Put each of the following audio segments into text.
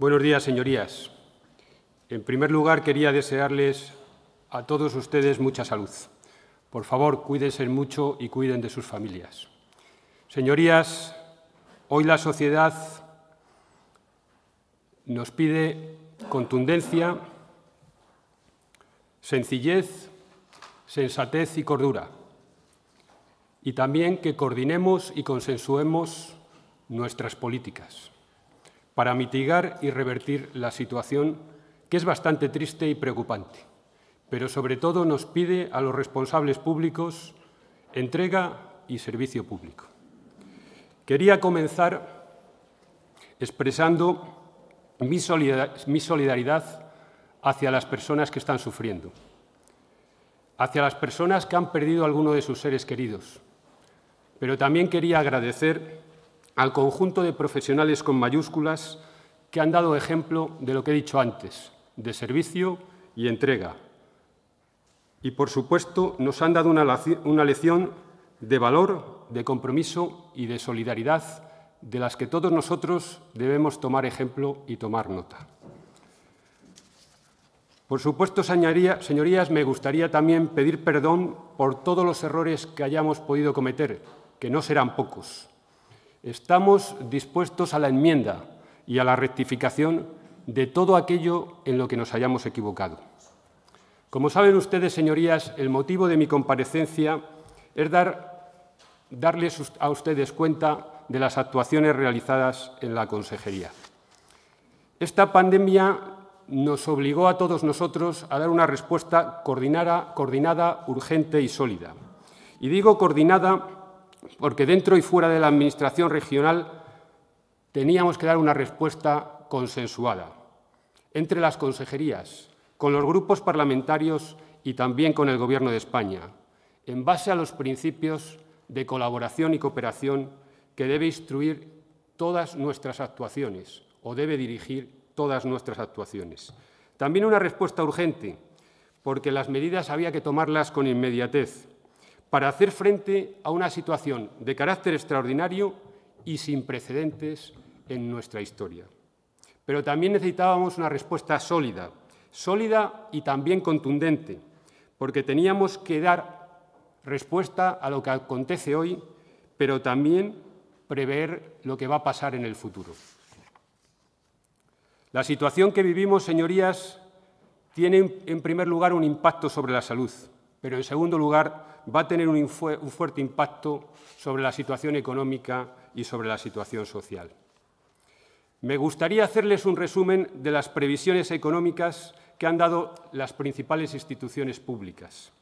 Buenos días, señorías. En primer lugar, quería desearles a todos ustedes mucha salud. Por favor, cuídense mucho y cuiden de sus familias. Señorías, hoy la sociedad nos pide contundencia, sencillez, sensatez y cordura. Y también que coordinemos y consensuemos nuestras políticas para mitigar y revertir la situación que es bastante triste y preocupante, pero sobre todo nos pide a los responsables públicos entrega y servicio público. Quería comenzar expresando mi solidaridad hacia las personas que están sufriendo, hacia las personas que han perdido alguno de sus seres queridos. Pero también quería agradecer al conjunto de profesionales con mayúsculas que han dado ejemplo de lo que he dicho antes, de servicio y entrega. Y, por supuesto, nos han dado una lección de valor, de compromiso y de solidaridad de las que todos nosotros debemos tomar ejemplo y tomar nota. Por supuesto, señorías, me gustaría también pedir perdón por todos los errores que hayamos podido cometer, que no serán pocos. Estamos dispuestos a la enmienda y a la rectificación de todo aquello en lo que nos hayamos equivocado. Como saben ustedes, señorías, el motivo de mi comparecencia es dar, darles a ustedes cuenta de las actuaciones realizadas en la Consejería. Esta pandemia nos obligó a todos nosotros a dar una respuesta coordinada urgente y sólida. Y digo coordinada porque dentro y fuera de la Administración regional teníamos que dar una respuesta consensuada entre las consejerías, con los grupos parlamentarios y también con el Gobierno de España, en base a los principios de colaboración y cooperación que debe instruir todas nuestras actuaciones o debe dirigir todas nuestras actuaciones. También una respuesta urgente, porque las medidas había que tomarlas con inmediatez para hacer frente a una situación de carácter extraordinario y sin precedentes en nuestra historia. Pero también necesitábamos una respuesta sólida, sólida y también contundente, porque teníamos que dar respuesta a lo que acontece hoy, pero también prever lo que va a pasar en el futuro. La situación que vivimos, señorías, tiene en primer lugar un impacto sobre la salud pero en segundo lugar va a tener un, fuerte impacto sobre la situación económica y sobre la situación social. Me gustaría hacerles un resumen de las previsiones económicas que han dado las principales instituciones públicas.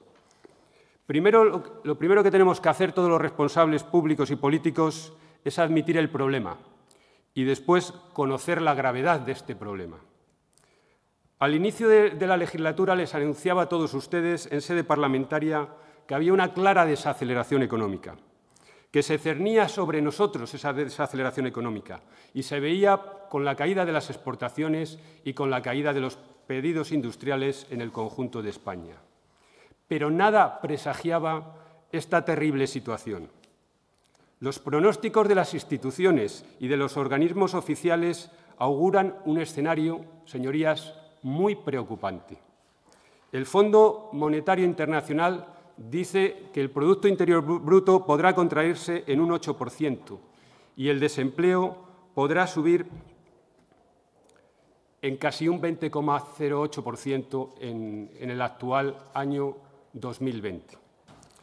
Primero, lo primero que tenemos que hacer todos los responsables públicos y políticos es admitir el problema y después conocer la gravedad de este problema. Al inicio de, la legislatura les anunciaba a todos ustedes en sede parlamentaria que había una clara desaceleración económica, que se cernía sobre nosotros esa desaceleración económica y se veía con la caída de las exportaciones y con la caída de los pedidos industriales en el conjunto de España. Pero nada presagiaba esta terrible situación. Los pronósticos de las instituciones y de los organismos oficiales auguran un escenario, señorías, muy preocupante. El Fondo Monetario Internacional dice que el Producto Interior Bruto podrá contraerse en un 8% y el desempleo podrá subir en casi un 20,08% en, en el actual año 2020.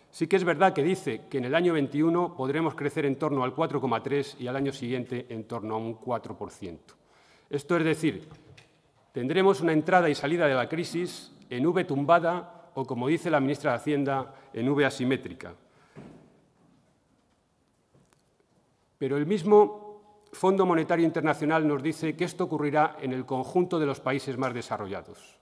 Sí que es verdad que dice que en el año 21 podremos crecer en torno al 4,3 y al año siguiente en torno a un 4%. Esto es decir, Tendremos una entrada y salida de la crisis en V tumbada o, como dice la ministra de Hacienda, en V asimétrica. Pero el mismo Fondo Monetario Internacional nos dice que esto ocurrirá en el conjunto de los países más desarrollados,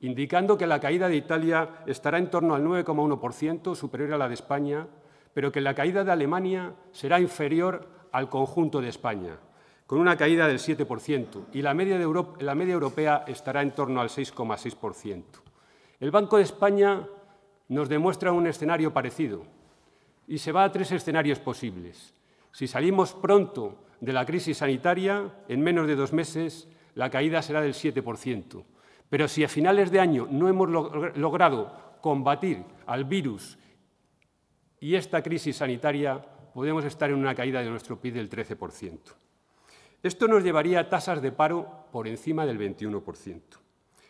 indicando que la caída de Italia estará en torno al 9,1%, superior a la de España, pero que la caída de Alemania será inferior al conjunto de España, con una caída del 7%, y la media, europea estará en torno al 6,6%. El Banco de España nos demuestra un escenario parecido y se va a tres escenarios posibles. Si salimos pronto de la crisis sanitaria, en menos de dos meses, la caída será del 7%. Pero si a finales de año no hemos logrado combatir al virus y esta crisis sanitaria, podemos estar en una caída de nuestro PIB del 13%. Esto nos llevaría a tasas de paro por encima del 21%,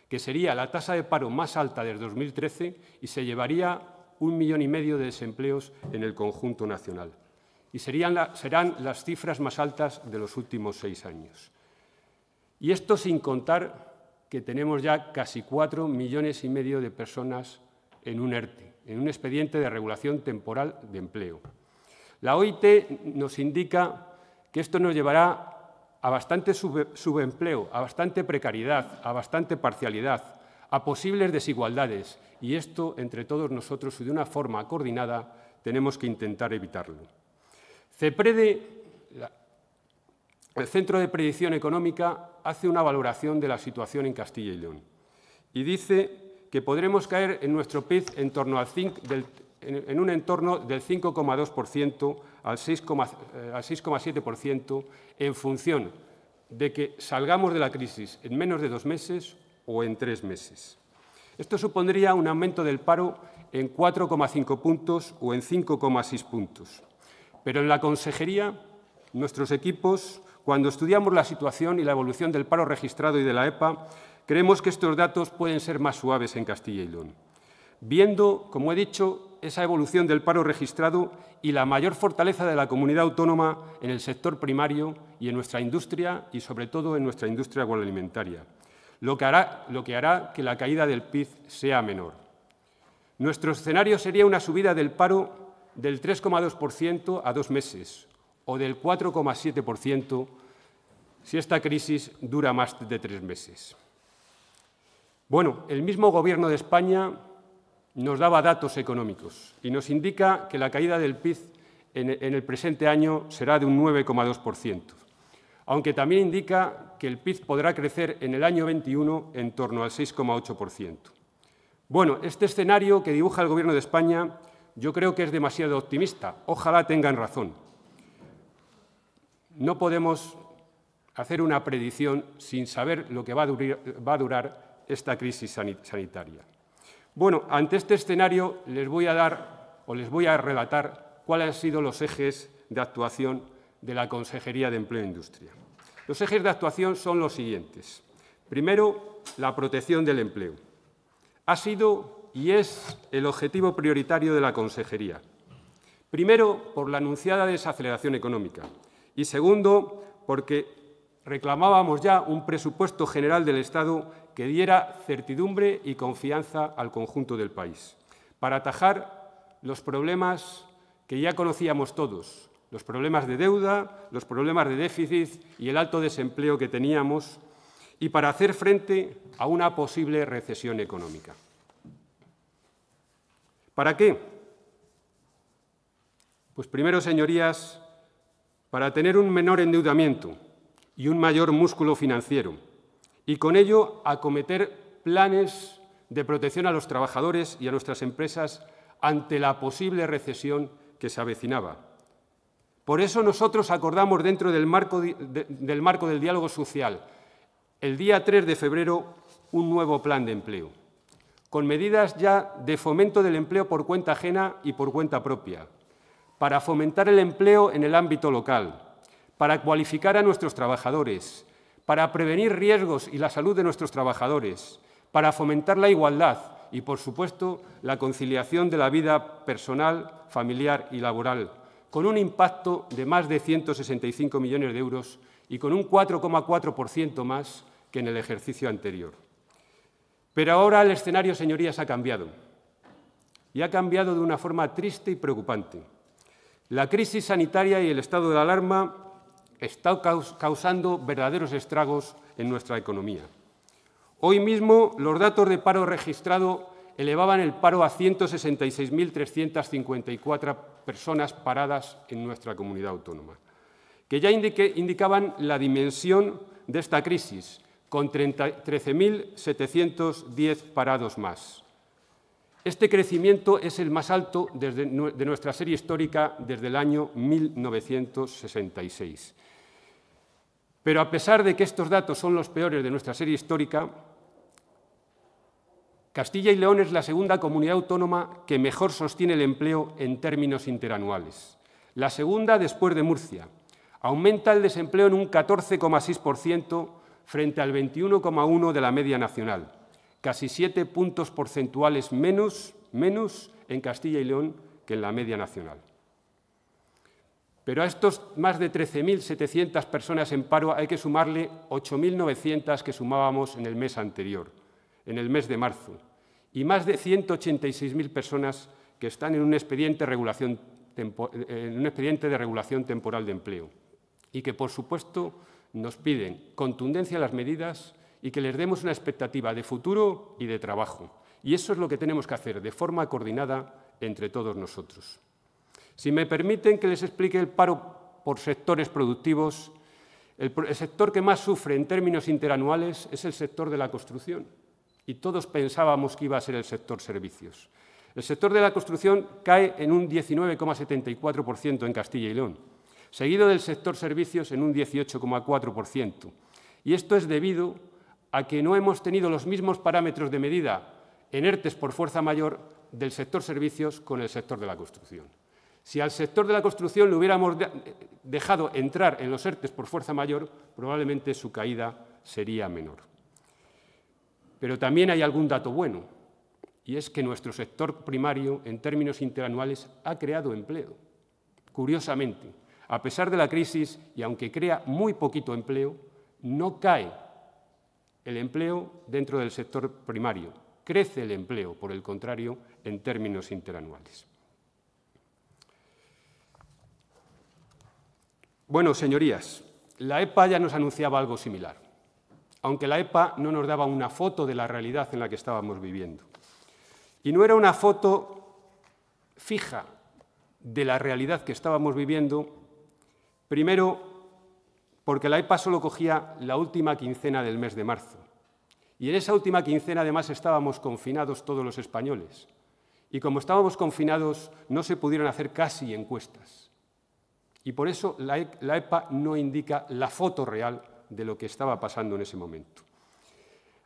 que sería la tasa de paro más alta desde 2013 y se llevaría un millón y medio de desempleos en el conjunto nacional. Y serán las cifras más altas de los últimos seis años. Y esto sin contar que tenemos ya casi cuatro millones y medio de personas en un ERTE, e, en un expediente de regulación temporal de empleo. La OIT nos indica que esto nos llevará a bastante subempleo, a bastante precariedad, a bastante parcialidad, a posibles desigualdades. Y esto, entre todos nosotros, y de una forma coordinada, tenemos que intentar evitarlo. CEPREDE, el Centro de Predicción Económica, hace una valoración de la situación en Castilla y León y dice que podremos caer en nuestro PIB en torno al 5, del, en un entorno del 5,2% al 6,7% eh, en función de que salgamos de la crisis en menos de dos meses o en tres meses. Esto supondría un aumento del paro en 4,5 puntos o en 5,6 puntos. Pero en la consejería, nuestros equipos, cuando estudiamos la situación y la evolución del paro registrado y de la EPA, creemos que estos datos pueden ser más suaves en Castilla y León. Viendo, como he dicho, esa evolución del paro registrado y la mayor fortaleza de la comunidad autónoma en el sector primario y en nuestra industria y, sobre todo, en nuestra industria agroalimentaria, lo que hará, lo que, hará que la caída del PIB sea menor. Nuestro escenario sería una subida del paro del 3,2% a dos meses o del 4,7% si esta crisis dura más de tres meses. Bueno, el mismo Gobierno de España nos daba datos económicos y nos indica que la caída del PIB en el presente año será de un 9,2%, aunque también indica que el PIB podrá crecer en el año 21 en torno al 6,8%. Bueno, este escenario que dibuja el Gobierno de España yo creo que es demasiado optimista. Ojalá tengan razón. No podemos hacer una predicción sin saber lo que va a durar, va a durar esta crisis sanitaria. Bueno, ante este escenario les voy a dar o les voy a relatar cuáles han sido los ejes de actuación de la Consejería de Empleo e Industria. Los ejes de actuación son los siguientes. Primero, la protección del empleo. Ha sido y es el objetivo prioritario de la Consejería. Primero, por la anunciada desaceleración económica y segundo, porque reclamábamos ya un presupuesto general del Estado que diera certidumbre y confianza al conjunto del país, para atajar los problemas que ya conocíamos todos, los problemas de deuda, los problemas de déficit y el alto desempleo que teníamos, y para hacer frente a una posible recesión económica. ¿Para qué? Pues primero, señorías, para tener un menor endeudamiento, y un mayor músculo financiero, y con ello acometer planes de protección a los trabajadores y a nuestras empresas ante la posible recesión que se avecinaba. Por eso nosotros acordamos dentro del marco, del, marco del diálogo social, el día 3 de febrero, un nuevo plan de empleo, con medidas ya de fomento del empleo por cuenta ajena y por cuenta propia, para fomentar el empleo en el ámbito local, para cualificar a nuestros trabajadores, para prevenir riesgos y la salud de nuestros trabajadores, para fomentar la igualdad y, por supuesto, la conciliación de la vida personal, familiar y laboral, con un impacto de más de 165 millones de euros y con un 4,4% más que en el ejercicio anterior. Pero ahora el escenario, señorías, ha cambiado. Y ha cambiado de una forma triste y preocupante. La crisis sanitaria y el estado de alarma está causando verdaderos estragos en nuestra economía. Hoy mismo los datos de paro registrado elevaban el paro a 166.354 personas paradas en nuestra comunidad autónoma, que ya indicaban la dimensión de esta crisis, con 13.710 parados más. Este crecimiento es el más alto de nuestra serie histórica desde el año 1966 pero a pesar de que estos datos son los peores de nuestra serie histórica, Castilla y León es la segunda comunidad autónoma que mejor sostiene el empleo en términos interanuales. La segunda después de Murcia. Aumenta el desempleo en un 14,6% frente al 21,1% de la media nacional. Casi siete puntos porcentuales menos, menos en Castilla y León que en la media nacional. Pero a estos más de 13.700 personas en paro hay que sumarle 8.900 que sumábamos en el mes anterior, en el mes de marzo, y más de 186.000 personas que están en un, expediente en un expediente de regulación temporal de empleo y que, por supuesto, nos piden contundencia a las medidas y que les demos una expectativa de futuro y de trabajo. Y eso es lo que tenemos que hacer de forma coordinada entre todos nosotros. Si me permiten que les explique el paro por sectores productivos, el, sector que más sufre en términos interanuales es el sector de la construcción. Y todos pensábamos que iba a ser el sector servicios. El sector de la construcción cae en un 19,74% en Castilla y León, seguido del sector servicios en un 18,4%. Y esto es debido a que no hemos tenido los mismos parámetros de medida en ERTES por fuerza mayor del sector servicios con el sector de la construcción. Si al sector de la construcción le hubiéramos dejado entrar en los ERTES por fuerza mayor, probablemente su caída sería menor. Pero también hay algún dato bueno, y es que nuestro sector primario, en términos interanuales, ha creado empleo. Curiosamente, a pesar de la crisis y aunque crea muy poquito empleo, no cae el empleo dentro del sector primario, crece el empleo, por el contrario, en términos interanuales. Bueno, señorías, la EPA ya nos anunciaba algo similar, aunque la EPA no nos daba una foto de la realidad en la que estábamos viviendo. Y no era una foto fija de la realidad que estábamos viviendo, primero porque la EPA solo cogía la última quincena del mes de marzo. Y en esa última quincena además estábamos confinados todos los españoles. Y como estábamos confinados no se pudieron hacer casi encuestas. Y por eso la, EPA e no indica la foto real de lo que estaba pasando en ese momento.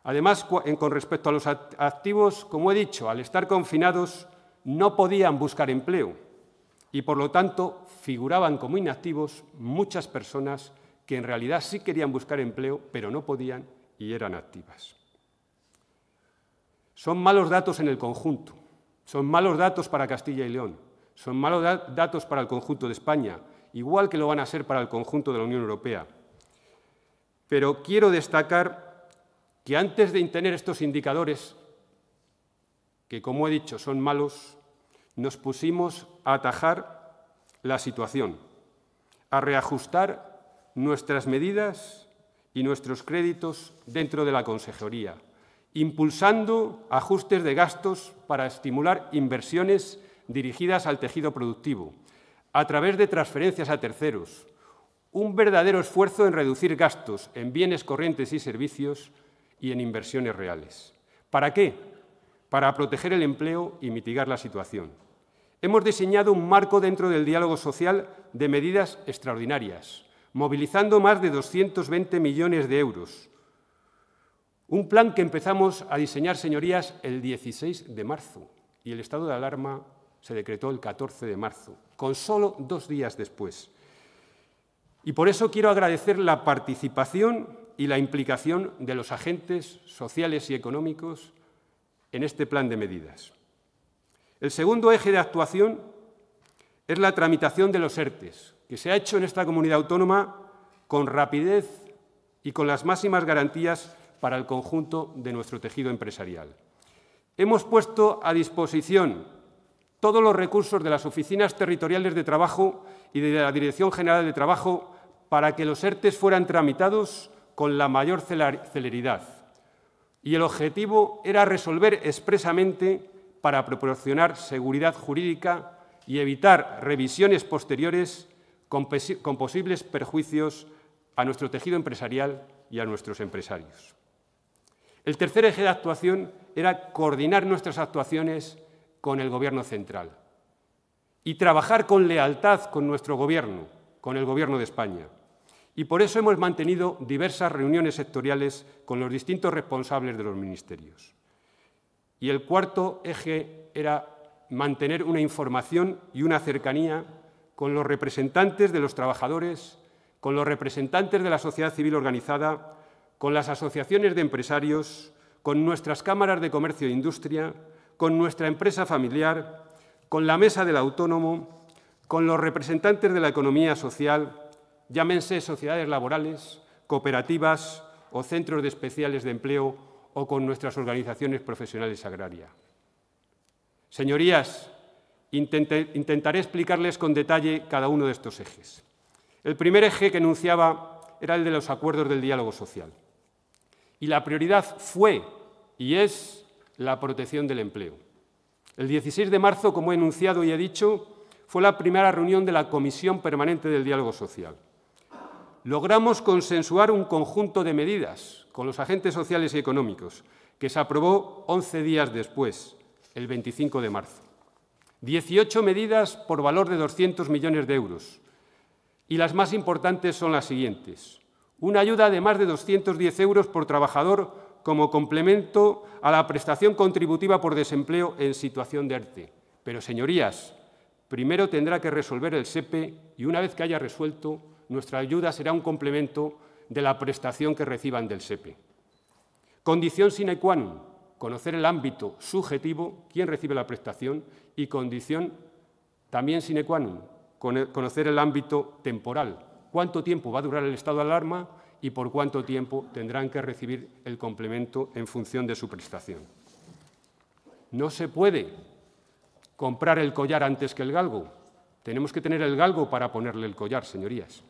Además, con respecto a los activos, como he dicho, al estar confinados no podían buscar empleo y por lo tanto figuraban como inactivos muchas personas que en realidad sí querían buscar empleo, pero no podían y eran activas. Son malos datos en el conjunto, son malos datos para Castilla y León, son malos datos para el conjunto de España, igual que lo van a ser para el conjunto de la Unión Europea. Pero quiero destacar que antes de tener estos indicadores, que como he dicho son malos, nos pusimos a atajar la situación, a reajustar nuestras medidas y nuestros créditos dentro de la consejería, impulsando ajustes de gastos para estimular inversiones dirigidas al tejido productivo, a través de transferencias a terceros, un verdadero esfuerzo en reducir gastos en bienes corrientes y servicios y en inversiones reales. ¿Para qué? Para proteger el empleo y mitigar la situación. Hemos diseñado un marco dentro del diálogo social de medidas extraordinarias, movilizando más de 220 millones de euros. Un plan que empezamos a diseñar, señorías, el 16 de marzo y el estado de alarma se decretó el 14 de marzo, con solo dos días después. Y por eso quiero agradecer la participación y la implicación de los agentes sociales y económicos en este plan de medidas. El segundo eje de actuación es la tramitación de los ERTES, que se ha hecho en esta comunidad autónoma con rapidez y con las máximas garantías para el conjunto de nuestro tejido empresarial. Hemos puesto a disposición todos los recursos de las oficinas territoriales de trabajo y de la Dirección General de Trabajo para que los ERTES fueran tramitados con la mayor celeridad. Y el objetivo era resolver expresamente para proporcionar seguridad jurídica y evitar revisiones posteriores con, con posibles perjuicios a nuestro tejido empresarial y a nuestros empresarios. El tercer eje de actuación era coordinar nuestras actuaciones con el gobierno central y trabajar con lealtad con nuestro gobierno, con el gobierno de España. Y por eso hemos mantenido diversas reuniones sectoriales con los distintos responsables de los ministerios. Y el cuarto eje era mantener una información y una cercanía con los representantes de los trabajadores, con los representantes de la sociedad civil organizada, con las asociaciones de empresarios, con nuestras cámaras de comercio e industria, con nuestra empresa familiar, con la mesa del autónomo, con los representantes de la economía social, llámense sociedades laborales, cooperativas o centros de especiales de empleo o con nuestras organizaciones profesionales agrarias. Señorías, intentaré explicarles con detalle cada uno de estos ejes. El primer eje que enunciaba era el de los acuerdos del diálogo social. Y la prioridad fue y es la protección del empleo. El 16 de marzo, como he enunciado y he dicho, fue la primera reunión de la Comisión Permanente del Diálogo Social. Logramos consensuar un conjunto de medidas con los agentes sociales y económicos, que se aprobó 11 días después, el 25 de marzo. 18 medidas por valor de 200 millones de euros. Y las más importantes son las siguientes. Una ayuda de más de 210 euros por trabajador como complemento a la prestación contributiva por desempleo en situación de arte. Pero, señorías, primero tendrá que resolver el SEPE y una vez que haya resuelto, nuestra ayuda será un complemento de la prestación que reciban del SEPE. Condición sine qua non, conocer el ámbito subjetivo, quién recibe la prestación, y condición también sine qua non, conocer el ámbito temporal, cuánto tiempo va a durar el estado de alarma y por cuánto tiempo tendrán que recibir el complemento en función de su prestación. No se puede comprar el collar antes que el galgo. Tenemos que tener el galgo para ponerle el collar, señorías.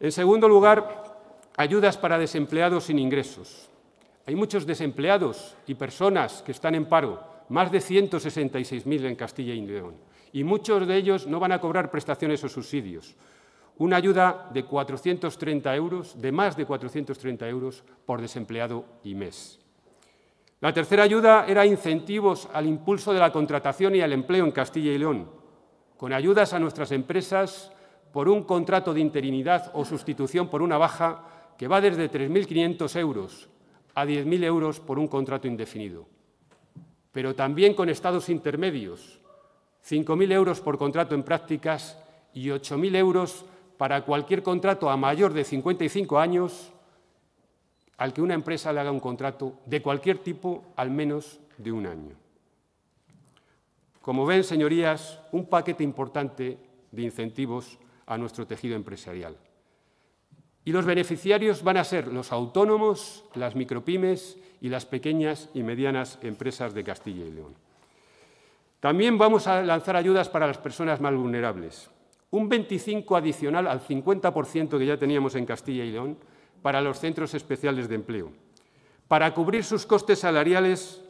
En segundo lugar, ayudas para desempleados sin ingresos. Hay muchos desempleados y personas que están en paro, más de 166.000 en Castilla y León, y muchos de ellos no van a cobrar prestaciones o subsidios una ayuda de 430 euros, de más de 430 euros por desempleado y mes. La tercera ayuda era incentivos al impulso de la contratación y al empleo en Castilla y León, con ayudas a nuestras empresas por un contrato de interinidad o sustitución por una baja que va desde 3.500 euros a 10.000 euros por un contrato indefinido, pero también con estados intermedios, 5.000 euros por contrato en prácticas y 8.000 euros para cualquier contrato a mayor de 55 años al que una empresa le haga un contrato de cualquier tipo al menos de un año. Como ven, señorías, un paquete importante de incentivos a nuestro tejido empresarial. Y los beneficiarios van a ser los autónomos, las micropymes y las pequeñas y medianas empresas de Castilla y León. También vamos a lanzar ayudas para las personas más vulnerables un 25 adicional al 50% que ya teníamos en Castilla y León para los centros especiales de empleo, para cubrir sus costes salariales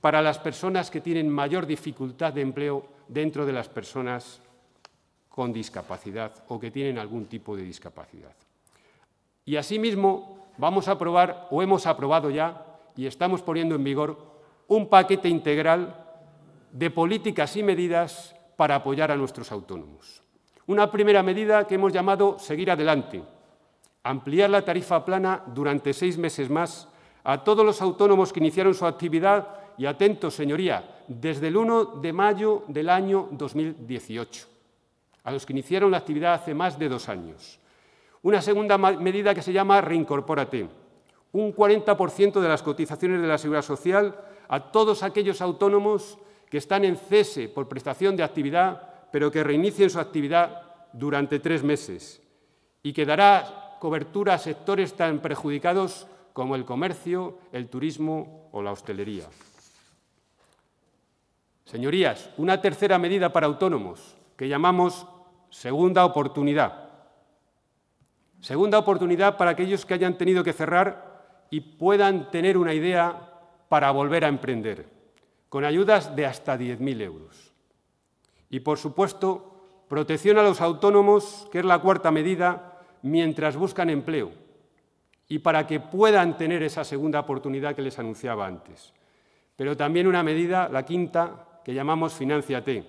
para las personas que tienen mayor dificultad de empleo dentro de las personas con discapacidad o que tienen algún tipo de discapacidad. Y asimismo vamos a aprobar o hemos aprobado ya y estamos poniendo en vigor un paquete integral de políticas y medidas para apoyar a nuestros autónomos. Una primera medida que hemos llamado seguir adelante, ampliar la tarifa plana durante seis meses más a todos los autónomos que iniciaron su actividad y atentos, señoría, desde el 1 de mayo del año 2018, a los que iniciaron la actividad hace más de dos años. Una segunda medida que se llama Reincorpórate. Un 40% de las cotizaciones de la Seguridad Social a todos aquellos autónomos que están en cese por prestación de actividad pero que reinicie su actividad durante tres meses y que dará cobertura a sectores tan perjudicados como el comercio, el turismo o la hostelería. Señorías, una tercera medida para autónomos que llamamos segunda oportunidad. Segunda oportunidad para aquellos que hayan tenido que cerrar y puedan tener una idea para volver a emprender, con ayudas de hasta 10.000 euros. Y, por supuesto, protección a los autónomos, que es la cuarta medida, mientras buscan empleo y para que puedan tener esa segunda oportunidad que les anunciaba antes. Pero también una medida, la quinta, que llamamos Financiate,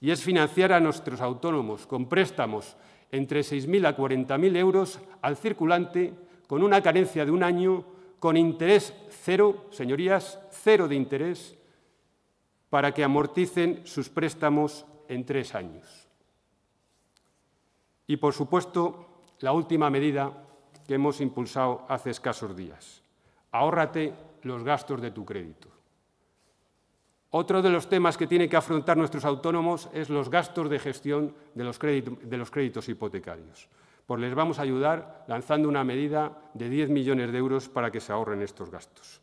y es financiar a nuestros autónomos con préstamos entre 6.000 a 40.000 euros al circulante con una carencia de un año, con interés cero, señorías, cero de interés, para que amorticen sus préstamos en tres años. Y, por supuesto, la última medida que hemos impulsado hace escasos días. Ahórrate los gastos de tu crédito. Otro de los temas que tienen que afrontar nuestros autónomos es los gastos de gestión de los, créditos, hipotecarios. Pues les vamos a ayudar lanzando una medida de 10 millones de euros para que se ahorren estos gastos.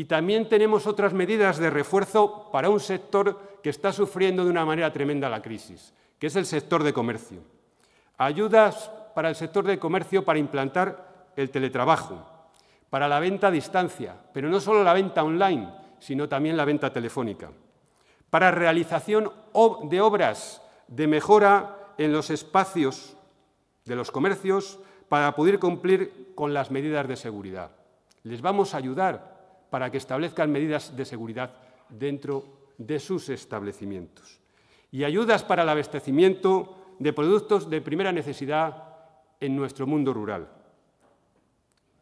Y también tenemos otras medidas de refuerzo para un sector que está sufriendo de una manera tremenda la crisis, que es el sector de comercio. Ayudas para el sector de comercio para implantar el teletrabajo, para la venta a distancia, pero no solo la venta online, sino también la venta telefónica, para realización de obras de mejora en los espacios de los comercios para poder cumplir con las medidas de seguridad. Les vamos a ayudar para que establezcan medidas de seguridad dentro de sus establecimientos y ayudas para el abastecimiento de productos de primera necesidad en nuestro mundo rural.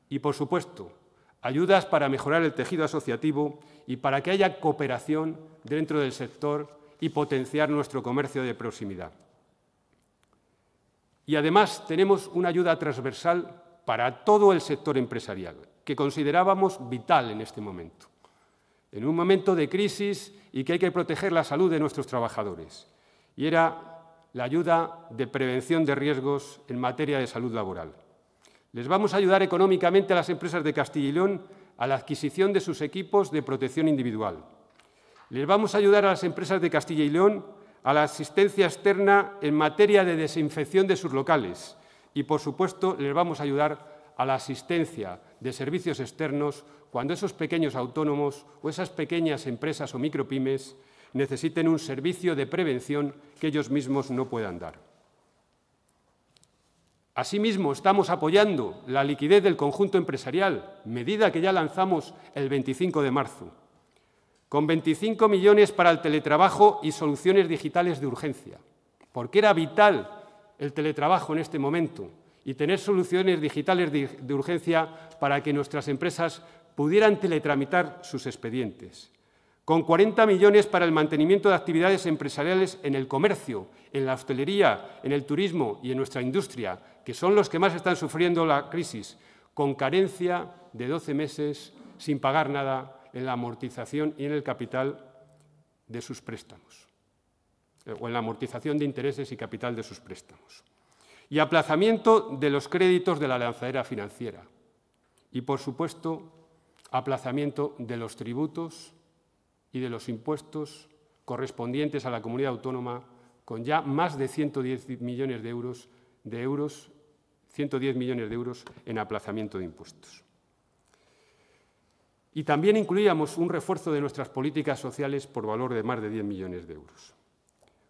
Y, por supuesto, ayudas para mejorar el tejido asociativo y para que haya cooperación dentro del sector y potenciar nuestro comercio de proximidad. Y además tenemos una ayuda transversal para todo el sector empresarial, que considerábamos vital en este momento, en un momento de crisis y que hay que proteger la salud de nuestros trabajadores. Y era la ayuda de prevención de riesgos en materia de salud laboral. Les vamos a ayudar económicamente a las empresas de Castilla y León a la adquisición de sus equipos de protección individual. Les vamos a ayudar a las empresas de Castilla y León a la asistencia externa en materia de desinfección de sus locales y, por supuesto, les vamos a ayudar a la asistencia de servicios externos cuando esos pequeños autónomos o esas pequeñas empresas o micropymes necesiten un servicio de prevención que ellos mismos no puedan dar. Asimismo, estamos apoyando la liquidez del conjunto empresarial, medida que ya lanzamos el 25 de marzo, con 25 millones para el teletrabajo y soluciones digitales de urgencia, porque era vital el teletrabajo en este momento y tener soluciones digitales de, urgencia para que nuestras empresas pudieran teletramitar sus expedientes. Con 40 millones para el mantenimiento de actividades empresariales en el comercio, en la hostelería, en el turismo y en nuestra industria, que son los que más están sufriendo la crisis, con carencia de 12 meses sin pagar nada en la amortización y en el capital de sus préstamos o en la amortización de intereses y capital de sus préstamos. Y aplazamiento de los créditos de la lanzadera financiera. Y, por supuesto, aplazamiento de los tributos y de los impuestos correspondientes a la comunidad autónoma, con ya más de 110 millones de euros, de euros 110 millones de euros en aplazamiento de impuestos. Y también incluíamos un refuerzo de nuestras políticas sociales por valor de más de 10 millones de euros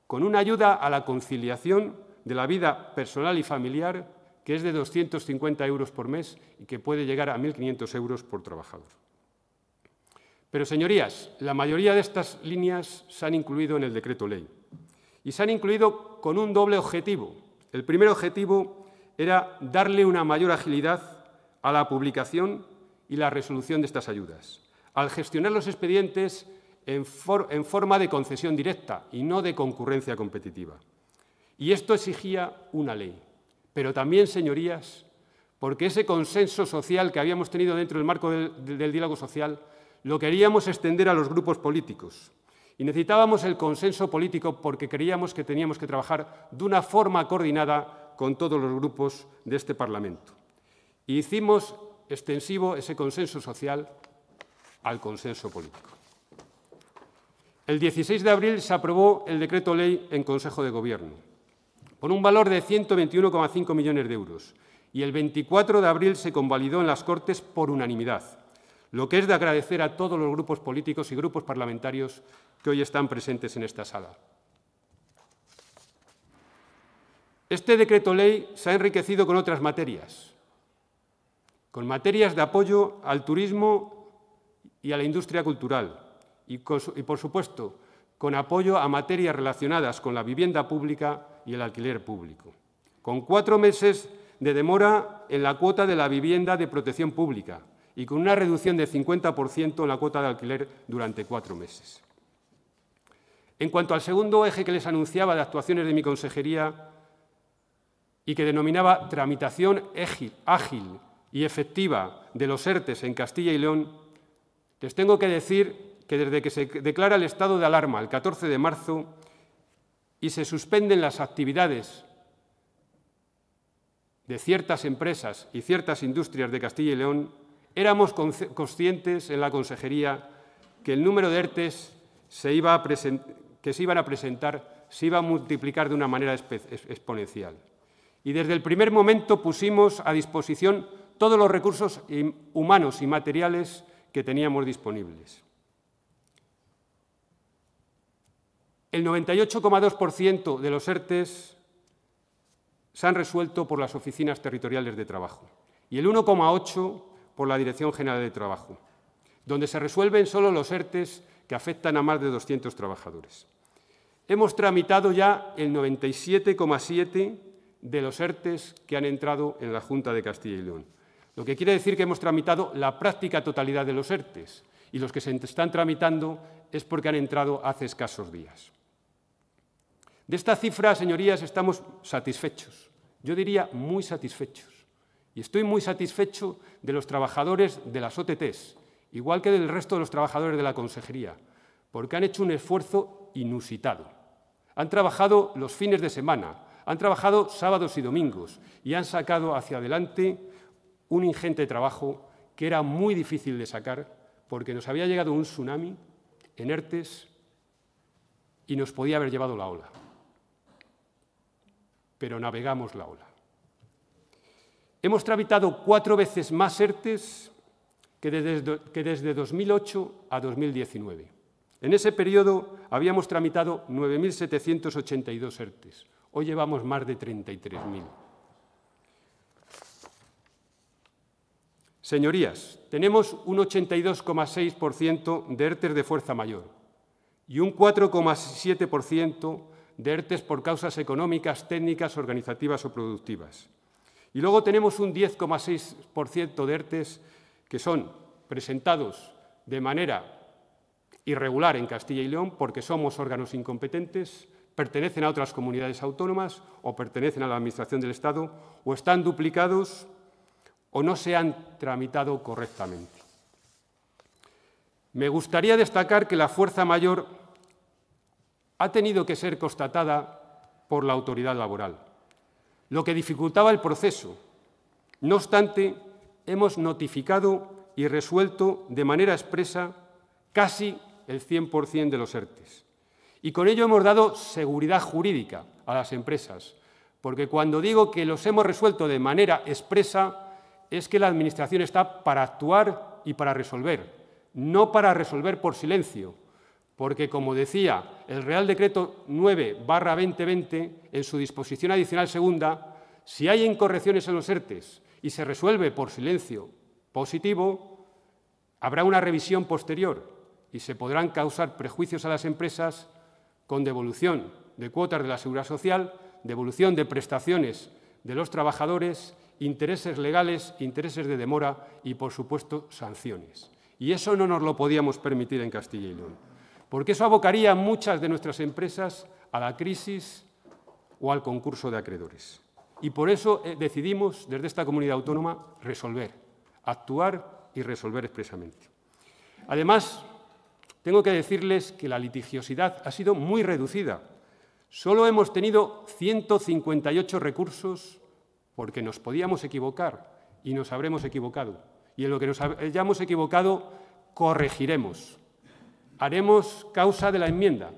con una ayuda a la conciliación de la vida personal y familiar que es de 250 euros por mes y que puede llegar a 1.500 euros por trabajador. Pero, señorías, la mayoría de estas líneas se han incluido en el decreto ley y se han incluido con un doble objetivo. El primer objetivo era darle una mayor agilidad a la publicación y la resolución de estas ayudas. Al gestionar los expedientes en, forma de concesión directa y no de concurrencia competitiva. Y esto exigía una ley. Pero también, señorías, porque ese consenso social que habíamos tenido dentro del marco del, diálogo social lo queríamos extender a los grupos políticos. Y necesitábamos el consenso político porque creíamos que teníamos que trabajar de una forma coordinada con todos los grupos de este Parlamento. Y hicimos extensivo ese consenso social al consenso político. El 16 de abril se aprobó el decreto ley en Consejo de Gobierno, con un valor de 121,5 millones de euros, y el 24 de abril se convalidó en las Cortes por unanimidad, lo que es de agradecer a todos los grupos políticos y grupos parlamentarios que hoy están presentes en esta sala. Este decreto ley se ha enriquecido con otras materias, con materias de apoyo al turismo y a la industria cultural, y, por supuesto, con apoyo a materias relacionadas con la vivienda pública y el alquiler público. Con cuatro meses de demora en la cuota de la vivienda de protección pública y con una reducción del 50% en la cuota de alquiler durante cuatro meses. En cuanto al segundo eje que les anunciaba de actuaciones de mi consejería y que denominaba tramitación ágil, y efectiva de los ERTES en Castilla y León, les tengo que decir que desde que se declara el estado de alarma el 14 de marzo y se suspenden las actividades de ciertas empresas y ciertas industrias de Castilla y León, éramos conscientes en la consejería que el número de ERTES que se iban a presentar se iba a multiplicar de una manera exponencial. Y desde el primer momento pusimos a disposición todos los recursos humanos y materiales que teníamos disponibles. El 98,2% de los ERTES se han resuelto por las oficinas territoriales de trabajo y el 1,8% por la Dirección General de Trabajo, donde se resuelven solo los ERTES que afectan a más de 200 trabajadores. Hemos tramitado ya el 97,7% de los ERTES que han entrado en la Junta de Castilla y León, lo que quiere decir que hemos tramitado la práctica totalidad de los ERTES y los que se están tramitando es porque han entrado hace escasos días. De esta cifra, señorías, estamos satisfechos. Yo diría muy satisfechos. Y estoy muy satisfecho de los trabajadores de las OTTs, igual que del resto de los trabajadores de la Consejería, porque han hecho un esfuerzo inusitado. Han trabajado los fines de semana, han trabajado sábados y domingos y han sacado hacia adelante un ingente trabajo que era muy difícil de sacar porque nos había llegado un tsunami en ERTES y nos podía haber llevado la ola pero navegamos la ola. Hemos tramitado cuatro veces más ERTES que desde, que desde 2008 a 2019. En ese periodo habíamos tramitado 9.782 ERTES. Hoy llevamos más de 33.000. Señorías, tenemos un 82,6% de ERTES de fuerza mayor y un 4,7% de ERTES por causas económicas, técnicas, organizativas o productivas. Y luego tenemos un 10,6% de ERTES que son presentados de manera irregular en Castilla y León porque somos órganos incompetentes, pertenecen a otras comunidades autónomas o pertenecen a la Administración del Estado o están duplicados o no se han tramitado correctamente. Me gustaría destacar que la fuerza mayor ha tenido que ser constatada por la autoridad laboral, lo que dificultaba el proceso. No obstante, hemos notificado y resuelto de manera expresa casi el 100% de los ERTES. Y con ello hemos dado seguridad jurídica a las empresas, porque cuando digo que los hemos resuelto de manera expresa, es que la Administración está para actuar y para resolver, no para resolver por silencio, porque, como decía el Real Decreto 9-2020, en su disposición adicional segunda, si hay incorrecciones en los ERTES y se resuelve por silencio positivo, habrá una revisión posterior y se podrán causar prejuicios a las empresas con devolución de cuotas de la seguridad social, devolución de prestaciones de los trabajadores, intereses legales, intereses de demora y, por supuesto, sanciones. Y eso no nos lo podíamos permitir en Castilla y León porque eso abocaría a muchas de nuestras empresas a la crisis o al concurso de acreedores. Y por eso eh, decidimos desde esta comunidad autónoma resolver, actuar y resolver expresamente. Además, tengo que decirles que la litigiosidad ha sido muy reducida. Solo hemos tenido 158 recursos porque nos podíamos equivocar y nos habremos equivocado. Y en lo que nos hayamos equivocado, corregiremos haremos causa de la enmienda,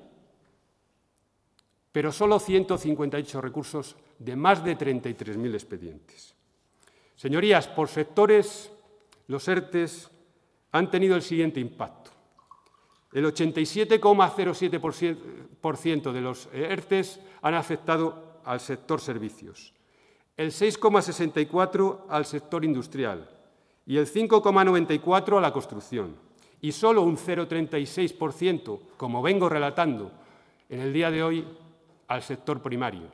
pero solo 158 recursos de más de 33.000 expedientes. Señorías, por sectores, los ERTES han tenido el siguiente impacto. El 87,07% de los ERTES han afectado al sector servicios, el 6,64% al sector industrial y el 5,94% a la construcción y solo un 0,36%, como vengo relatando en el día de hoy, al sector primario,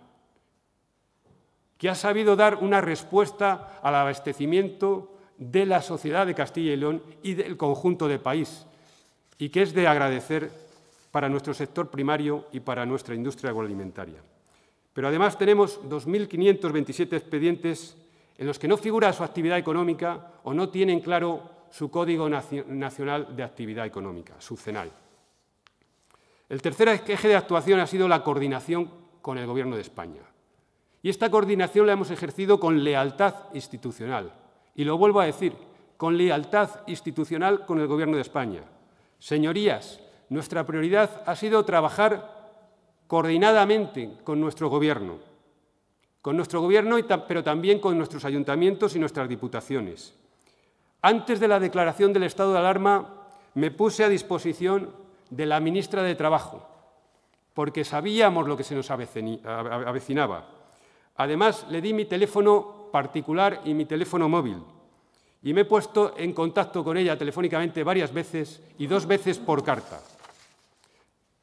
que ha sabido dar una respuesta al abastecimiento de la sociedad de Castilla y León y del conjunto del país, y que es de agradecer para nuestro sector primario y para nuestra industria agroalimentaria. Pero además tenemos 2.527 expedientes en los que no figura su actividad económica o no tienen claro su Código Nacional de Actividad Económica, su CENAI. El tercer eje de actuación ha sido la coordinación con el Gobierno de España. Y esta coordinación la hemos ejercido con lealtad institucional. Y lo vuelvo a decir, con lealtad institucional con el Gobierno de España. Señorías, nuestra prioridad ha sido trabajar coordinadamente con nuestro Gobierno, con nuestro Gobierno, pero también con nuestros ayuntamientos y nuestras diputaciones. Antes de la declaración del estado de alarma, me puse a disposición de la ministra de Trabajo, porque sabíamos lo que se nos avecinaba. Además, le di mi teléfono particular y mi teléfono móvil, y me he puesto en contacto con ella telefónicamente varias veces y dos veces por carta,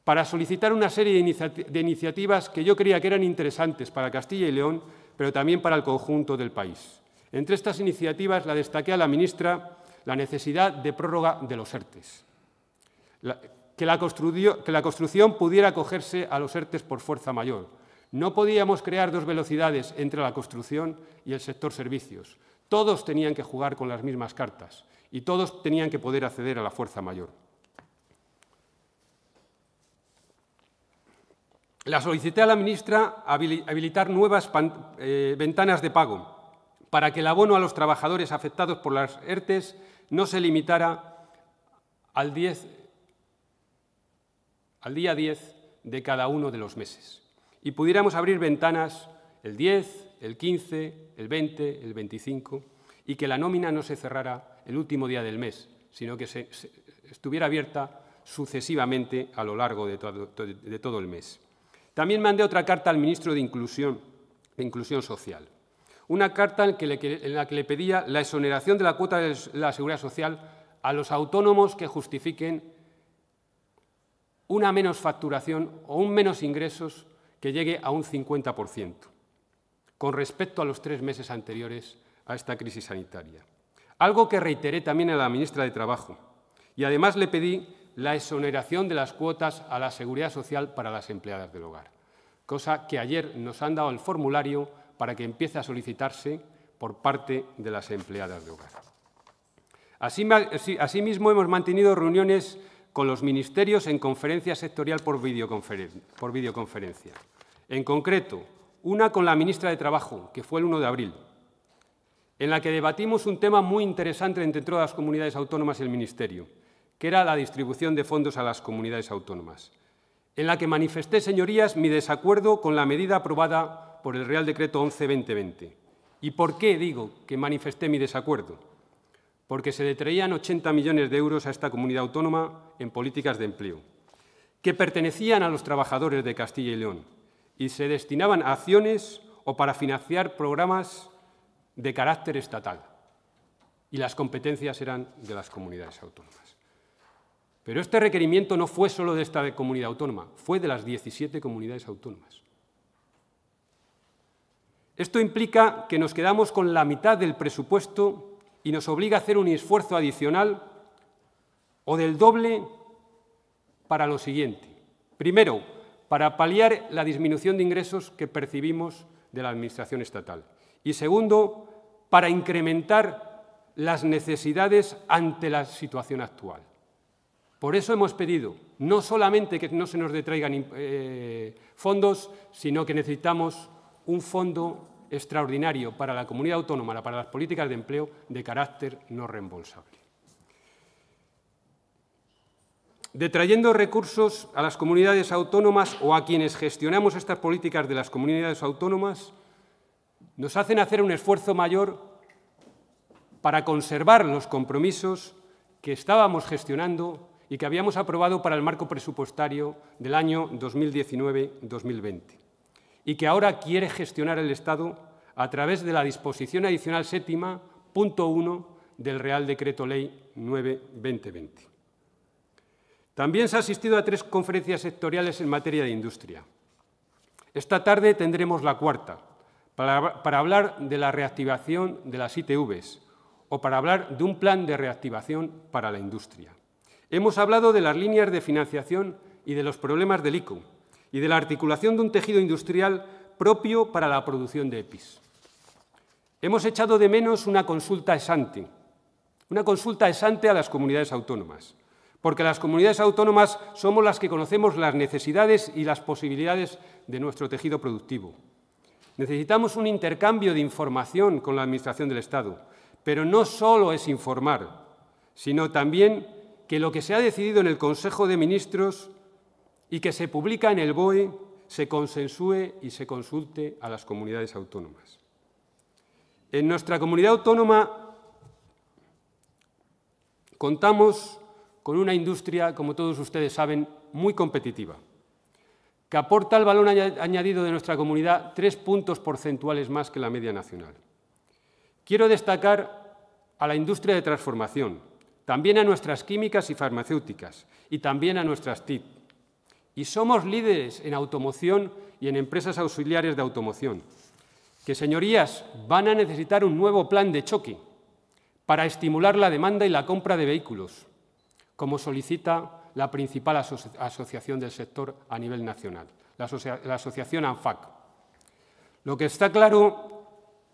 para solicitar una serie de, iniciativas que yo creía que eran interesantes para Castilla y León, pero también para el conjunto del país. Entre estas iniciativas la destaqué a la ministra la necesidad de prórroga de los ERTES, que, la construcción pudiera acogerse a los ERTES por fuerza mayor. No podíamos crear dos velocidades entre la construcción y el sector servicios. Todos tenían que jugar con las mismas cartas y todos tenían que poder acceder a la fuerza mayor. La solicité a la ministra habilitar nuevas eh, ventanas de pago para que el abono a los trabajadores afectados por las ERTES no se limitara al, día 10 de cada uno de los meses y pudiéramos abrir ventanas el 10, el 15, el 20, el 25 y que la nómina no se cerrara el último día del mes, sino que estuviera abierta sucesivamente a lo largo de todo, el mes. También mandé otra carta al ministro de Inclusión, de Inclusión Social una carta en, la que le pedía la exoneración de la cuota de la seguridad social a los autónomos que justifiquen una menos facturación o un menos ingresos que llegue a un 50% con respecto a los tres meses anteriores a esta crisis sanitaria. Algo que reiteré también a la ministra de Trabajo y además le pedí la exoneración de las cuotas a la seguridad social para las empleadas del hogar, cosa que ayer nos han dado el formulario para que empiece a solicitarse por parte de las empleadas de hogar. Asimismo, hemos mantenido reuniones con los ministerios en conferencia sectorial por, videoconferencia. En concreto, una con la ministra de Trabajo, que fue el 1 de abril, en la que debatimos un tema muy interesante entre todas las comunidades autónomas y el Ministerio, que era la distribución de fondos a las comunidades autónomas, en la que manifesté, señorías, mi desacuerdo con la medida aprobada por el Real Decreto 11-2020. ¿Y por qué digo que manifesté mi desacuerdo? Porque se le traían 80 millones de euros a esta comunidad autónoma en políticas de empleo, que pertenecían a los trabajadores de Castilla y León y se destinaban a acciones o para financiar programas de carácter estatal. Y las competencias eran de las comunidades autónomas. Pero este requerimiento no fue solo de esta comunidad autónoma, fue de las 17 comunidades autónomas. Esto implica que nos quedamos con la mitad del presupuesto y nos obliga a hacer un esfuerzo adicional o del doble para lo siguiente. Primero, para paliar la disminución de ingresos que percibimos de la Administración estatal. Y segundo, para incrementar las necesidades ante la situación actual. Por eso hemos pedido no solamente que no se nos retraigan eh, fondos, sino que necesitamos un fondo extraordinario para la comunidad autónoma, para las políticas de empleo de carácter no reembolsable. Detrayendo recursos a las comunidades autónomas o a quienes gestionamos estas políticas de las comunidades autónomas, nos hacen hacer un esfuerzo mayor para conservar los compromisos que estábamos gestionando y que habíamos aprobado para el marco presupuestario del año 2019-2020 y que ahora quiere gestionar el Estado a través de la disposición adicional séptima, punto uno del Real Decreto Ley 9-2020. También se ha asistido a tres conferencias sectoriales en materia de industria. Esta tarde tendremos la cuarta, para, para hablar de la reactivación de las ITVs o para hablar de un plan de reactivación para la industria. Hemos hablado de las líneas de financiación y de los problemas del ICO, y de la articulación de un tejido industrial propio para la producción de EPIs. Hemos echado de menos una consulta exante, una consulta exante a las comunidades autónomas, porque las comunidades autónomas somos las que conocemos las necesidades y las posibilidades de nuestro tejido productivo. Necesitamos un intercambio de información con la Administración del Estado, pero no solo es informar, sino también que lo que se ha decidido en el Consejo de Ministros y que se publica en el BOE, se consensúe y se consulte a las comunidades autónomas. En nuestra comunidad autónoma contamos con una industria, como todos ustedes saben, muy competitiva, que aporta al valor añadido de nuestra comunidad tres puntos porcentuales más que la media nacional. Quiero destacar a la industria de transformación, también a nuestras químicas y farmacéuticas y también a nuestras TIC y somos líderes en automoción y en empresas auxiliares de automoción, que, señorías, van a necesitar un nuevo plan de choque para estimular la demanda y la compra de vehículos, como solicita la principal asociación del sector a nivel nacional, la, la asociación ANFAC. Lo que está claro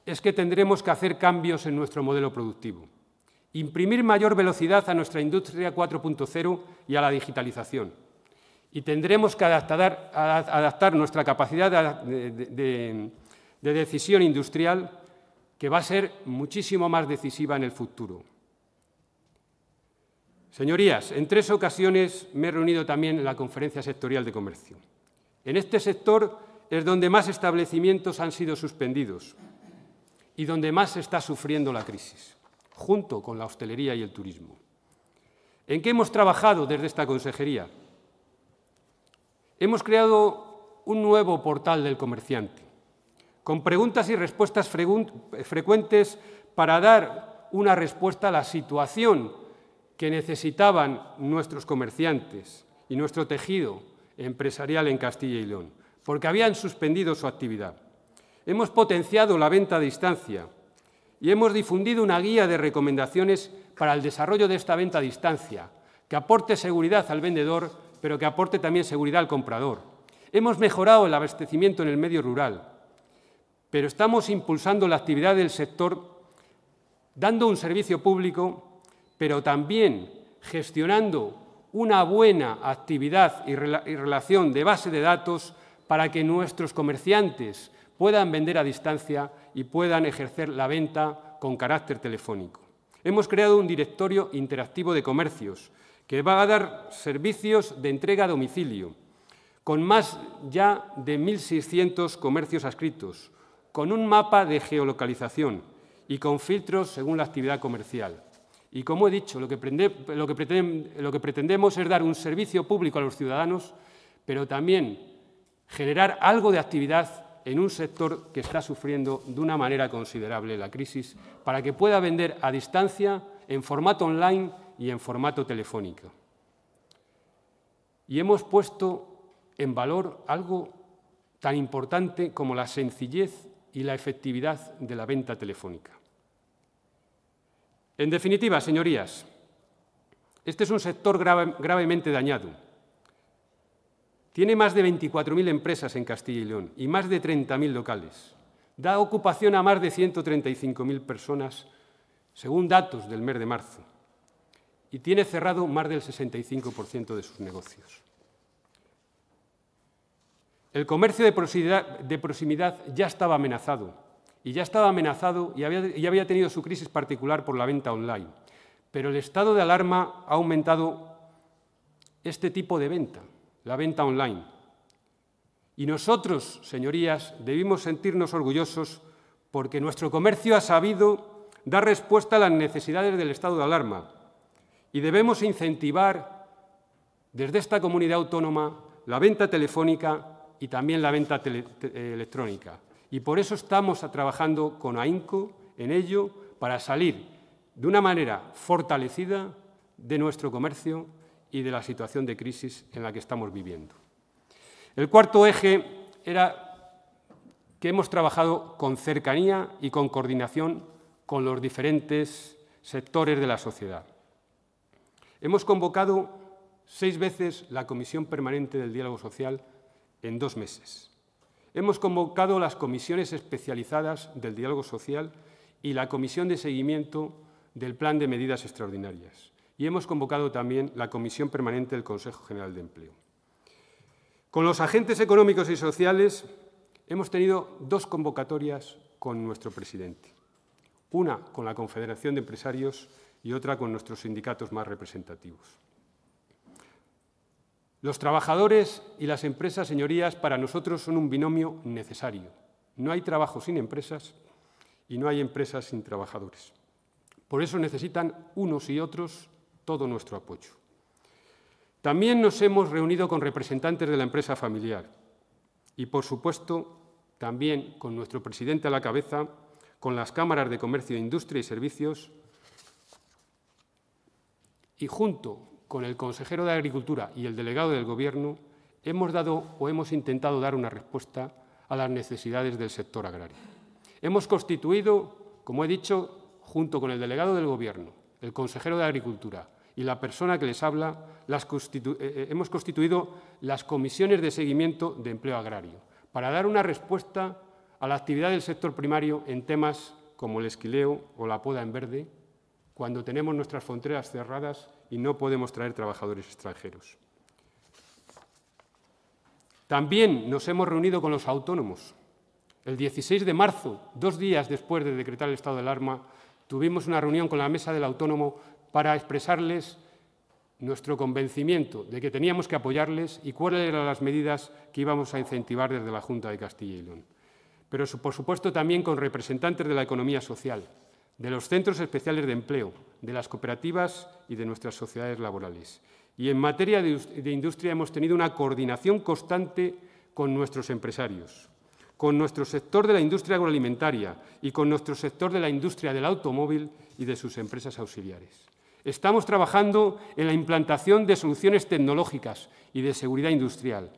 es que tendremos que hacer cambios en nuestro modelo productivo, imprimir mayor velocidad a nuestra industria 4.0 y a la digitalización y tendremos que adaptar, nuestra capacidad de, de decisión industrial, que va a ser muchísimo más decisiva en el futuro. Señorías, en tres ocasiones me he reunido también en la Conferencia Sectorial de Comercio. En este sector es donde más establecimientos han sido suspendidos y donde más se está sufriendo la crisis, junto con la hostelería y el turismo. ¿En qué hemos trabajado desde esta consejería? Hemos creado un nuevo portal del comerciante, con preguntas y respuestas frecuentes para dar una respuesta a la situación que necesitaban nuestros comerciantes y nuestro tejido empresarial en Castilla y León, porque habían suspendido su actividad. Hemos potenciado la venta a distancia y hemos difundido una guía de recomendaciones para el desarrollo de esta venta a distancia, que aporte seguridad al vendedor pero que aporte también seguridad al comprador. Hemos mejorado el abastecimiento en el medio rural, pero estamos impulsando la actividad del sector dando un servicio público, pero también gestionando una buena actividad y, relación de base de datos para que nuestros comerciantes puedan vender a distancia y puedan ejercer la venta con carácter telefónico. Hemos creado un directorio interactivo de comercios que va a dar servicios de entrega a domicilio, con más ya de 1.600 comercios adscritos, con un mapa de geolocalización y con filtros según la actividad comercial. Y como he dicho, lo que, lo que, pretendemos es dar un servicio público a los ciudadanos, pero también generar algo de actividad en un sector que está sufriendo de una manera considerable la crisis, para que pueda vender a distancia, en formato online, y en formato telefónico. Y hemos puesto en valor algo tan importante como la sencillez y la efectividad de la venta telefónica. En definitiva, señorías, este es un sector gravemente dañado. Tiene más de 24.000 empresas en Castilla y León y más de 30.000 locales. Da ocupación a más de 135.000 personas, según datos del mes de marzo y tiene cerrado más del 65% de sus negocios. El comercio de proximidad, ya estaba amenazado y ya estaba amenazado y había, había tenido su crisis particular por la venta online. Pero el estado de alarma ha aumentado este tipo de venta, la venta online. Y nosotros, señorías, debimos sentirnos orgullosos porque nuestro comercio ha sabido dar respuesta a las necesidades del estado de alarma y debemos incentivar desde esta comunidad autónoma la venta telefónica y también la venta electrónica. Y por eso estamos trabajando con AINCO en ello para salir de una manera fortalecida de nuestro comercio y de la situación de crisis en la que estamos viviendo. El cuarto eje era que hemos trabajado con cercanía y con coordinación con los diferentes sectores de la sociedad. Hemos convocado seis veces la Comisión Permanente del Diálogo Social en dos meses. Hemos convocado las comisiones especializadas del diálogo social y la comisión de seguimiento del plan de medidas extraordinarias. Y hemos convocado también la comisión permanente del Consejo General de Empleo. Con los agentes económicos y sociales hemos tenido dos convocatorias con nuestro presidente. Una con la Confederación de Empresarios y otra con nuestros sindicatos más representativos. Los trabajadores y las empresas, señorías, para nosotros son un binomio necesario. No hay trabajo sin empresas y no hay empresas sin trabajadores. Por eso necesitan unos y otros todo nuestro apoyo. También nos hemos reunido con representantes de la empresa familiar y, por supuesto, también con nuestro presidente a la cabeza, con las cámaras de comercio, industria y servicios y junto con el consejero de Agricultura y el delegado del Gobierno hemos dado o hemos intentado dar una respuesta a las necesidades del sector agrario. Hemos constituido, como he dicho, junto con el delegado del Gobierno, el consejero de Agricultura y la persona que les habla, eh, eh, hemos constituido las comisiones de seguimiento de empleo agrario para dar una respuesta a la actividad del sector primario en temas como el esquileo o la poda en verde, cuando tenemos nuestras fronteras cerradas y no podemos traer trabajadores extranjeros. También nos hemos reunido con los autónomos. El 16 de marzo, dos días después de decretar el estado de alarma, tuvimos una reunión con la mesa del autónomo para expresarles nuestro convencimiento de que teníamos que apoyarles y cuáles eran las medidas que íbamos a incentivar desde la Junta de Castilla y León. Pero, por supuesto, también con representantes de la economía social, de los centros especiales de empleo, de las cooperativas y de nuestras sociedades laborales. Y en materia de industria hemos tenido una coordinación constante con nuestros empresarios, con nuestro sector de la industria agroalimentaria y con nuestro sector de la industria del automóvil y de sus empresas auxiliares. Estamos trabajando en la implantación de soluciones tecnológicas y de seguridad industrial.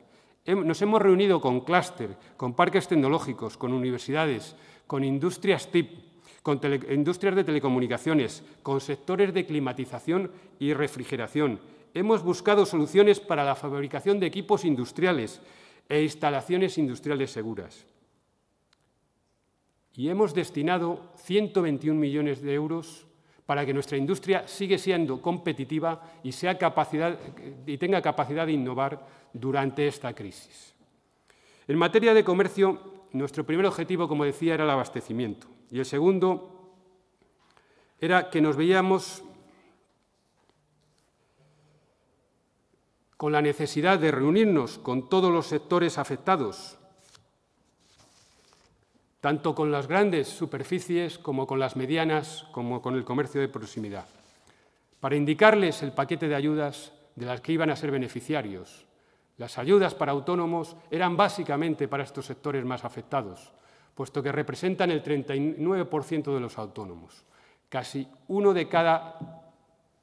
Nos hemos reunido con clúster, con parques tecnológicos, con universidades, con industrias TIP, con industrias de telecomunicaciones, con sectores de climatización y refrigeración. Hemos buscado soluciones para la fabricación de equipos industriales e instalaciones industriales seguras. Y hemos destinado 121 millones de euros para que nuestra industria siga siendo competitiva y, y tenga capacidad de innovar durante esta crisis. En materia de comercio, nuestro primer objetivo, como decía, era el abastecimiento. Y el segundo era que nos veíamos con la necesidad de reunirnos con todos los sectores afectados, tanto con las grandes superficies como con las medianas, como con el comercio de proximidad, para indicarles el paquete de ayudas de las que iban a ser beneficiarios. Las ayudas para autónomos eran básicamente para estos sectores más afectados, puesto que representan el 39% de los autónomos. Casi uno de cada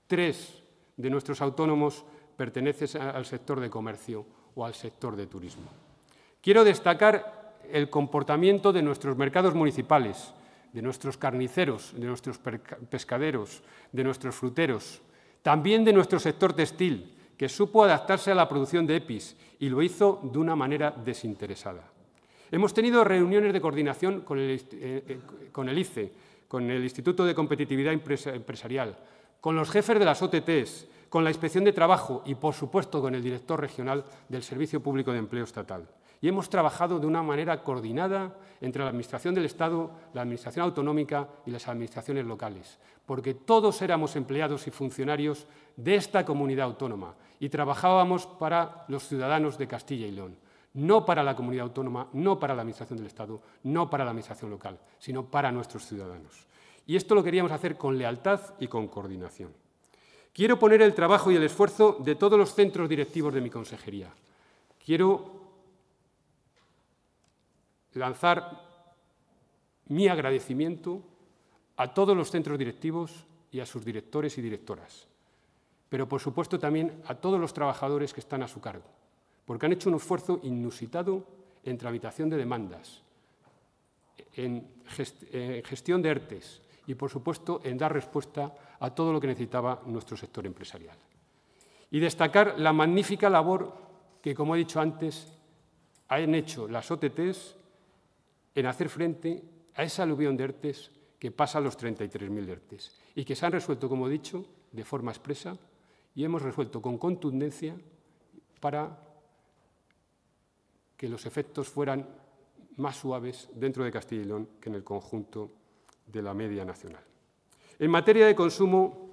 tres de nuestros autónomos pertenece al sector de comercio o al sector de turismo. Quiero destacar el comportamiento de nuestros mercados municipales, de nuestros carniceros, de nuestros pescaderos, de nuestros fruteros, también de nuestro sector textil, que supo adaptarse a la producción de EPIs y lo hizo de una manera desinteresada. Hemos tenido reuniones de coordinación con el, eh, eh, con el ICE, con el Instituto de Competitividad Empresarial, con los jefes de las OTTs, con la Inspección de Trabajo y, por supuesto, con el director regional del Servicio Público de Empleo Estatal. Y hemos trabajado de una manera coordinada entre la Administración del Estado, la Administración Autonómica y las Administraciones locales, porque todos éramos empleados y funcionarios de esta comunidad autónoma y trabajábamos para los ciudadanos de Castilla y León no para la comunidad autónoma, no para la Administración del Estado, no para la Administración local, sino para nuestros ciudadanos. Y esto lo queríamos hacer con lealtad y con coordinación. Quiero poner el trabajo y el esfuerzo de todos los centros directivos de mi consejería. Quiero lanzar mi agradecimiento a todos los centros directivos y a sus directores y directoras, pero por supuesto también a todos los trabajadores que están a su cargo porque han hecho un esfuerzo inusitado en tramitación de demandas, en, gestión de ERTES y, por supuesto, en dar respuesta a todo lo que necesitaba nuestro sector empresarial. Y destacar la magnífica labor que, como he dicho antes, han hecho las OTTs en hacer frente a esa aluvión de ERTES que pasa a los 33.000 ERTES y que se han resuelto, como he dicho, de forma expresa y hemos resuelto con contundencia para que los efectos fueran más suaves dentro de Castilla y León que en el conjunto de la media nacional. En materia de consumo,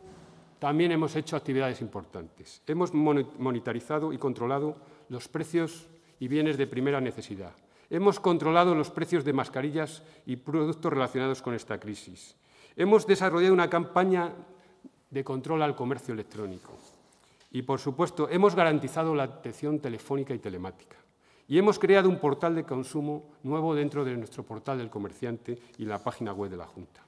también hemos hecho actividades importantes. Hemos monetarizado y controlado los precios y bienes de primera necesidad. Hemos controlado los precios de mascarillas y productos relacionados con esta crisis. Hemos desarrollado una campaña de control al comercio electrónico. Y, por supuesto, hemos garantizado la atención telefónica y telemática. Y hemos creado un portal de consumo nuevo dentro de nuestro portal del comerciante y la página web de la Junta.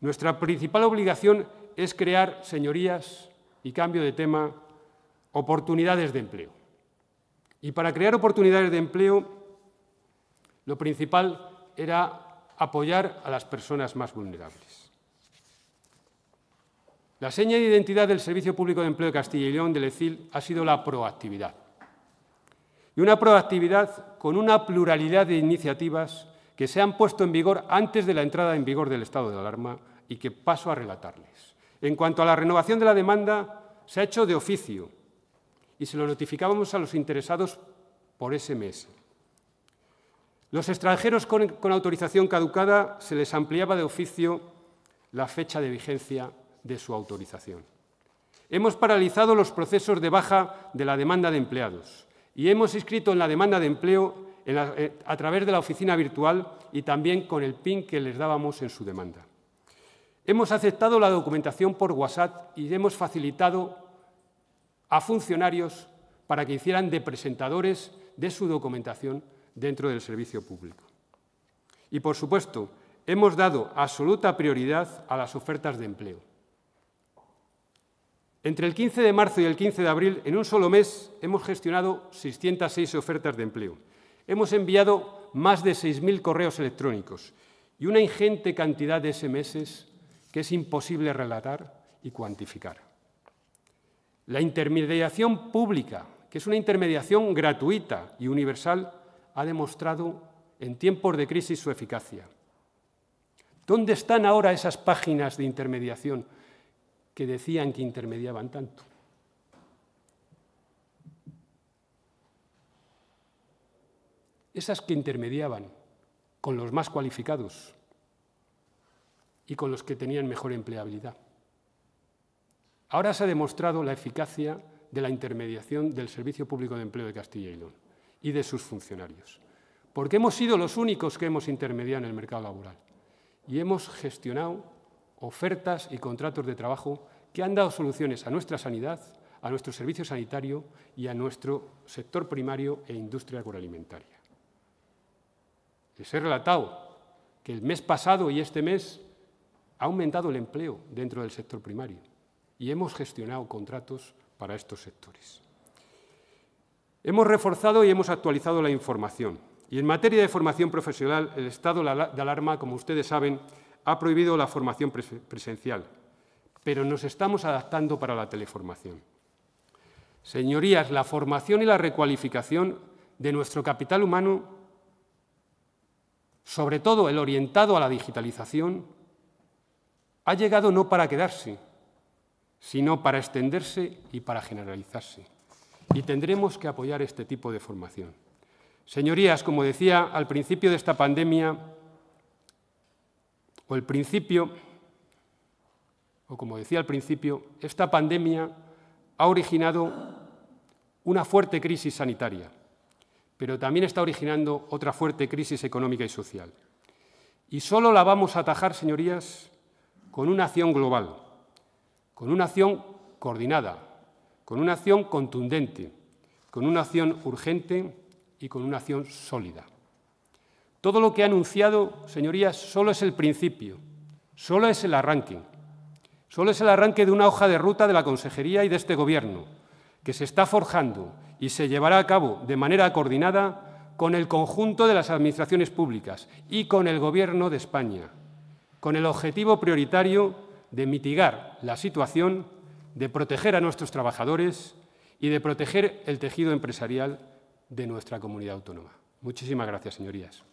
Nuestra principal obligación es crear, señorías, y cambio de tema, oportunidades de empleo. Y para crear oportunidades de empleo, lo principal era apoyar a las personas más vulnerables. La seña de identidad del Servicio Público de Empleo de Castilla y León del ECIL ha sido la proactividad y una proactividad con una pluralidad de iniciativas que se han puesto en vigor antes de la entrada en vigor del estado de alarma y que paso a relatarles. En cuanto a la renovación de la demanda, se ha hecho de oficio y se lo notificábamos a los interesados por SMS. Los extranjeros con, con autorización caducada se les ampliaba de oficio la fecha de vigencia de su autorización. Hemos paralizado los procesos de baja de la demanda de empleados y hemos inscrito en la demanda de empleo eh, a través de la oficina virtual y también con el PIN que les dábamos en su demanda. Hemos aceptado la documentación por WhatsApp y hemos facilitado a funcionarios para que hicieran de presentadores de su documentación dentro del servicio público. Y, por supuesto, hemos dado absoluta prioridad a las ofertas de empleo. Entre el 15 de marzo y el 15 de abril, en un solo mes, hemos gestionado 606 ofertas de empleo. Hemos enviado más de 6.000 correos electrónicos y una ingente cantidad de SMS que es imposible relatar y cuantificar. La intermediación pública, que es una intermediación gratuita y universal, ha demostrado en tiempos de crisis su eficacia. ¿Dónde están ahora esas páginas de intermediación? que decían que intermediaban tanto. Esas que intermediaban con los más cualificados y con los que tenían mejor empleabilidad. Ahora se ha demostrado la eficacia de la intermediación del Servicio Público de Empleo de Castilla y León y de sus funcionarios, porque hemos sido los únicos que hemos intermediado en el mercado laboral y hemos gestionado ofertas y contratos de trabajo que han dado soluciones a nuestra sanidad, a nuestro servicio sanitario y a nuestro sector primario e industria agroalimentaria. Les he relatado que el mes pasado y este mes ha aumentado el empleo dentro del sector primario y hemos gestionado contratos para estos sectores. Hemos reforzado y hemos actualizado la información. Y en materia de formación profesional, el estado de alarma, como ustedes saben, ha prohibido la formación presencial, pero nos estamos adaptando para la teleformación. Señorías, la formación y la recualificación de nuestro capital humano, sobre todo el orientado a la digitalización, ha llegado no para quedarse, sino para extenderse y para generalizarse. Y tendremos que apoyar este tipo de formación. Señorías, como decía al principio de esta pandemia, o el principio, o como decía al principio, esta pandemia ha originado una fuerte crisis sanitaria, pero también está originando otra fuerte crisis económica y social. Y solo la vamos a atajar, señorías, con una acción global, con una acción coordinada, con una acción contundente, con una acción urgente y con una acción sólida. Todo lo que ha anunciado, señorías, solo es el principio, solo es el arranque. Solo es el arranque de una hoja de ruta de la Consejería y de este Gobierno, que se está forjando y se llevará a cabo de manera coordinada con el conjunto de las administraciones públicas y con el Gobierno de España, con el objetivo prioritario de mitigar la situación, de proteger a nuestros trabajadores y de proteger el tejido empresarial de nuestra comunidad autónoma. Muchísimas gracias, señorías.